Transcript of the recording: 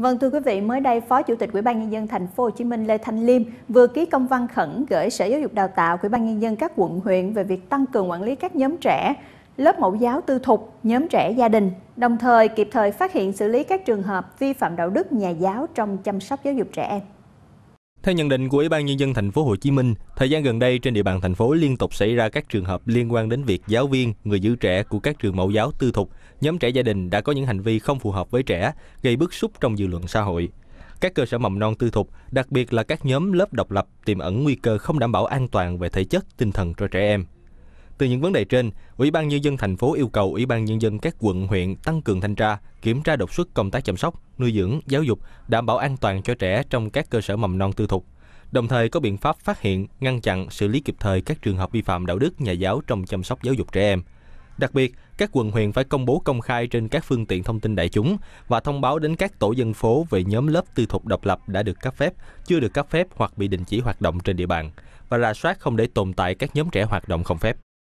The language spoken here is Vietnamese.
Vâng thưa quý vị, mới đây Phó Chủ tịch Ủy ban nhân dân thành phố Hồ Chí Minh Lê Thanh Liêm vừa ký công văn khẩn gửi Sở Giáo dục Đào tạo Ủy ban nhân dân các quận huyện về việc tăng cường quản lý các nhóm trẻ lớp mẫu giáo tư thục, nhóm trẻ gia đình, đồng thời kịp thời phát hiện xử lý các trường hợp vi phạm đạo đức nhà giáo trong chăm sóc giáo dục trẻ em. Theo nhận định của Ủy ban nhân dân thành phố Hồ Chí Minh, thời gian gần đây trên địa bàn thành phố liên tục xảy ra các trường hợp liên quan đến việc giáo viên, người giữ trẻ của các trường mẫu giáo tư thục, nhóm trẻ gia đình đã có những hành vi không phù hợp với trẻ, gây bức xúc trong dư luận xã hội. Các cơ sở mầm non tư thục, đặc biệt là các nhóm lớp độc lập tiềm ẩn nguy cơ không đảm bảo an toàn về thể chất, tinh thần cho trẻ em. Từ những vấn đề trên, Ủy ban Nhân dân thành phố yêu cầu Ủy ban Nhân dân các quận, huyện tăng cường thanh tra, kiểm tra đột xuất công tác chăm sóc, nuôi dưỡng, giáo dục, đảm bảo an toàn cho trẻ trong các cơ sở mầm non tư thục. Đồng thời có biện pháp phát hiện, ngăn chặn, xử lý kịp thời các trường hợp vi phạm đạo đức nhà giáo trong chăm sóc giáo dục trẻ em. Đặc biệt, các quận huyện phải công bố công khai trên các phương tiện thông tin đại chúng và thông báo đến các tổ dân phố về nhóm lớp tư thục độc lập đã được cấp phép, chưa được cấp phép hoặc bị đình chỉ hoạt động trên địa bàn và rà soát không để tồn tại các nhóm trẻ hoạt động không phép.